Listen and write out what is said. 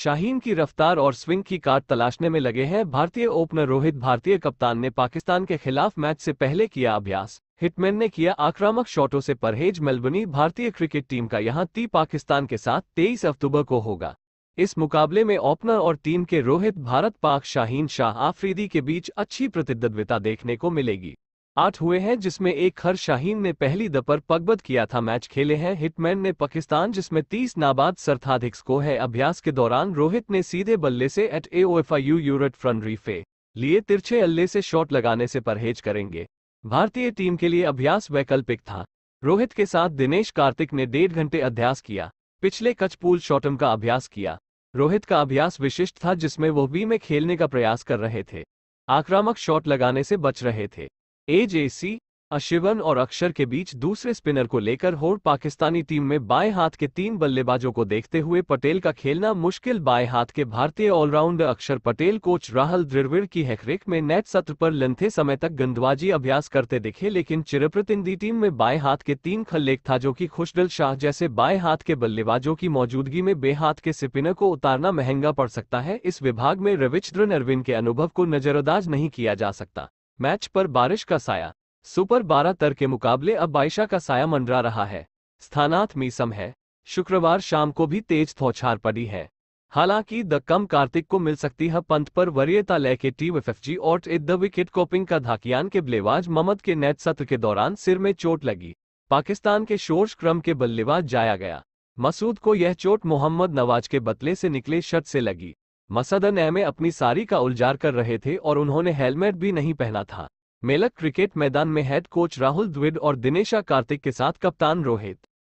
शाहीन की रफ्तार और स्विंग की काट तलाशने में लगे हैं भारतीय ओपनर रोहित भारतीय कप्तान ने पाकिस्तान के खिलाफ मैच से पहले किया अभ्यास हिटमैन ने किया आक्रामक शॉटों से परहेज मेलबनी भारतीय क्रिकेट टीम का यहां ती पाकिस्तान के साथ 23 अक्टूबर को होगा इस मुकाबले में ओपनर और टीम के रोहित भारत पाक शाहीन शाह आफरीदी के बीच अच्छी प्रतिद्वंद्विता देखने को मिलेगी आठ हुए हैं जिसमें एक हर शाहीन ने पहली दपर पगबद किया था मैच खेले हैं हिटमैन ने पाकिस्तान जिसमें 30 नाबाद सरथाधिक को है अभ्यास के दौरान रोहित ने सीधे बल्ले से एट ए ओएफआईयू यूरट फ्रन रीफे लिए तिरछे अल्ले से शॉट लगाने से परहेज करेंगे भारतीय टीम के लिए अभ्यास वैकल्पिक था रोहित के साथ दिनेश कार्तिक ने डेढ़ घंटे अभ्यास किया पिछले कचपूल शॉटम का अभ्यास किया रोहित का अभ्यास विशिष्ट था जिसमें वो बी में खेलने का प्रयास कर रहे थे आक्रामक शॉट लगाने से बच रहे थे एजेसी अशिवन और अक्षर के बीच दूसरे स्पिनर को लेकर होड़ पाकिस्तानी टीम में बाएं हाथ के तीन बल्लेबाजों को देखते हुए पटेल का खेलना मुश्किल बाएं हाथ के भारतीय ऑलराउंडर अक्षर पटेल कोच राहल द्रिविड़ की हैकरेक में नेट सत्र पर लंथे समय तक गंदबाजी अभ्यास करते दिखे लेकिन चिरप्रतिनिधि टीम में बाएं हाथ के तीन खल्लेख था जो कि खुशदल शाह जैसे बाएं हाथ के बल्लेबाजों की मौजूदगी में बेहाथ के स्पिनर को उतारना महंगा पड़ सकता है इस विभाग में रविचद्र नरविन के अनुभव को नजरअंदाज नहीं किया जा सकता मैच पर बारिश का साया सुपर बारह तर के मुकाबले अब बाइशा का साया मंडरा रहा है स्थानाथ मीसम है शुक्रवार शाम को भी तेज थौछार पड़ी है हालांकि द कम कार्तिक को मिल सकती है पंथ पर वरीयता लेके टी जी और द विकेट कोपिंग का धाकियान के बल्लेबाज ममद के नेट सत्र के दौरान सिर में चोट लगी पाकिस्तान के शोर्श क्रम के बल्लेबाज जाया गया मसूद को यह चोट मोहम्मद नवाज के बतले से निकले शर्ट से लगी मसदन एमे अपनी सारी का उलझार कर रहे थे और उन्होंने हेलमेट भी नहीं पहना था मेलक क्रिकेट मैदान में हेड कोच राहुल द्विड और दिनेशा कार्तिक के साथ कप्तान रोहित